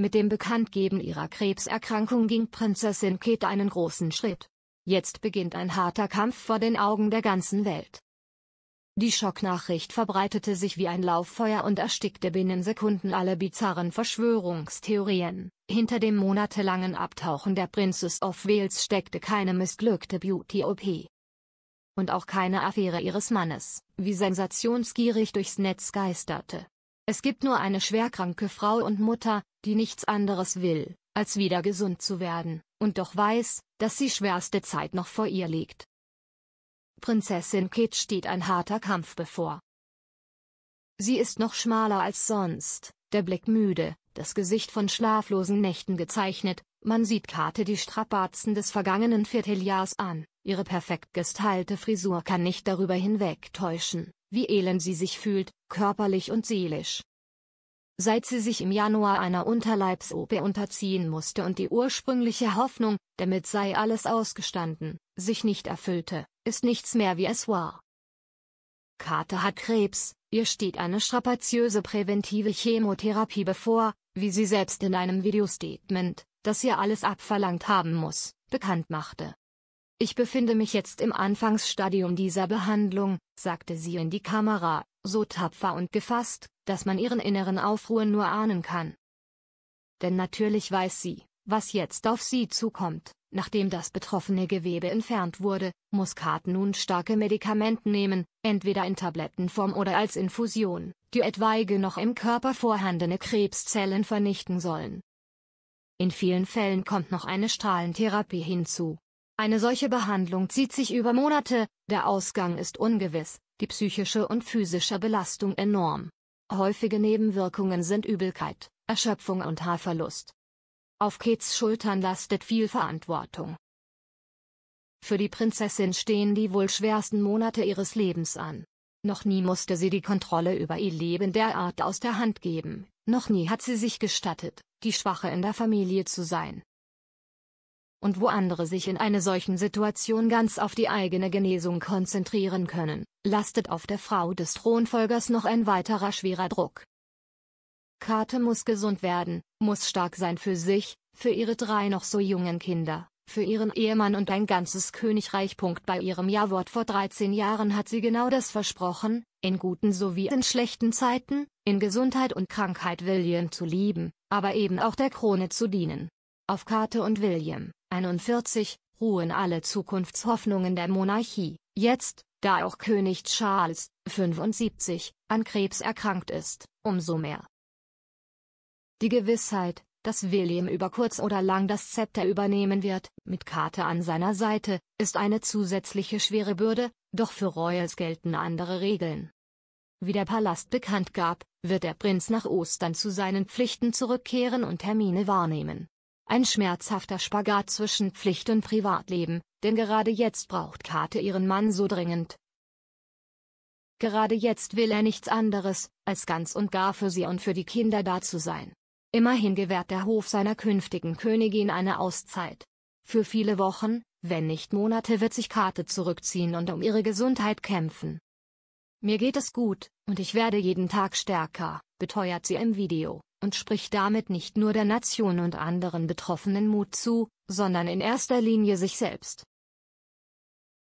Mit dem Bekanntgeben ihrer Krebserkrankung ging Prinzessin Kate einen großen Schritt. Jetzt beginnt ein harter Kampf vor den Augen der ganzen Welt. Die Schocknachricht verbreitete sich wie ein Lauffeuer und erstickte binnen Sekunden alle bizarren Verschwörungstheorien. Hinter dem monatelangen Abtauchen der Princess of Wales steckte keine missglückte Beauty-OP. Und auch keine Affäre ihres Mannes, wie sensationsgierig durchs Netz geisterte. Es gibt nur eine schwerkranke Frau und Mutter, die nichts anderes will, als wieder gesund zu werden, und doch weiß, dass die schwerste Zeit noch vor ihr liegt. Prinzessin Kate steht ein harter Kampf bevor. Sie ist noch schmaler als sonst, der Blick müde, das Gesicht von schlaflosen Nächten gezeichnet, man sieht Kate die Strapazen des vergangenen Vierteljahrs an, ihre perfekt gestylte Frisur kann nicht darüber hinwegtäuschen, wie elend sie sich fühlt, körperlich und seelisch. Seit sie sich im Januar einer Unterleibs-OP unterziehen musste und die ursprüngliche Hoffnung, damit sei alles ausgestanden, sich nicht erfüllte, ist nichts mehr wie es war. Kate hat Krebs, ihr steht eine strapaziöse präventive Chemotherapie bevor, wie sie selbst in einem Videostatement, das ihr alles abverlangt haben muss, bekannt machte. Ich befinde mich jetzt im Anfangsstadium dieser Behandlung, sagte sie in die Kamera, so tapfer und gefasst, dass man ihren inneren Aufruhr nur ahnen kann. Denn natürlich weiß sie, was jetzt auf sie zukommt. Nachdem das betroffene Gewebe entfernt wurde, muss Kat nun starke Medikamente nehmen, entweder in Tablettenform oder als Infusion, die etwaige noch im Körper vorhandene Krebszellen vernichten sollen. In vielen Fällen kommt noch eine Strahlentherapie hinzu, eine solche Behandlung zieht sich über Monate, der Ausgang ist ungewiss, die psychische und physische Belastung enorm. Häufige Nebenwirkungen sind Übelkeit, Erschöpfung und Haarverlust. Auf Kets Schultern lastet viel Verantwortung. Für die Prinzessin stehen die wohl schwersten Monate ihres Lebens an. Noch nie musste sie die Kontrolle über ihr Leben derart aus der Hand geben, noch nie hat sie sich gestattet, die Schwache in der Familie zu sein und wo andere sich in einer solchen Situation ganz auf die eigene Genesung konzentrieren können, lastet auf der Frau des Thronfolgers noch ein weiterer schwerer Druck. Kate muss gesund werden, muss stark sein für sich, für ihre drei noch so jungen Kinder, für ihren Ehemann und ein ganzes Königreich. Bei ihrem Jawort vor 13 Jahren hat sie genau das versprochen, in guten sowie in schlechten Zeiten, in Gesundheit und Krankheit William zu lieben, aber eben auch der Krone zu dienen. Auf Kate und William, 41, ruhen alle Zukunftshoffnungen der Monarchie, jetzt, da auch König Charles, 75, an Krebs erkrankt ist, umso mehr. Die Gewissheit, dass William über kurz oder lang das Zepter übernehmen wird, mit Karte an seiner Seite, ist eine zusätzliche schwere Bürde, doch für Royals gelten andere Regeln. Wie der Palast bekannt gab, wird der Prinz nach Ostern zu seinen Pflichten zurückkehren und Termine wahrnehmen. Ein schmerzhafter Spagat zwischen Pflicht und Privatleben, denn gerade jetzt braucht Kate ihren Mann so dringend. Gerade jetzt will er nichts anderes, als ganz und gar für sie und für die Kinder da zu sein. Immerhin gewährt der Hof seiner künftigen Königin eine Auszeit. Für viele Wochen, wenn nicht Monate wird sich Kate zurückziehen und um ihre Gesundheit kämpfen. Mir geht es gut, und ich werde jeden Tag stärker, beteuert sie im Video und spricht damit nicht nur der Nation und anderen Betroffenen Mut zu, sondern in erster Linie sich selbst.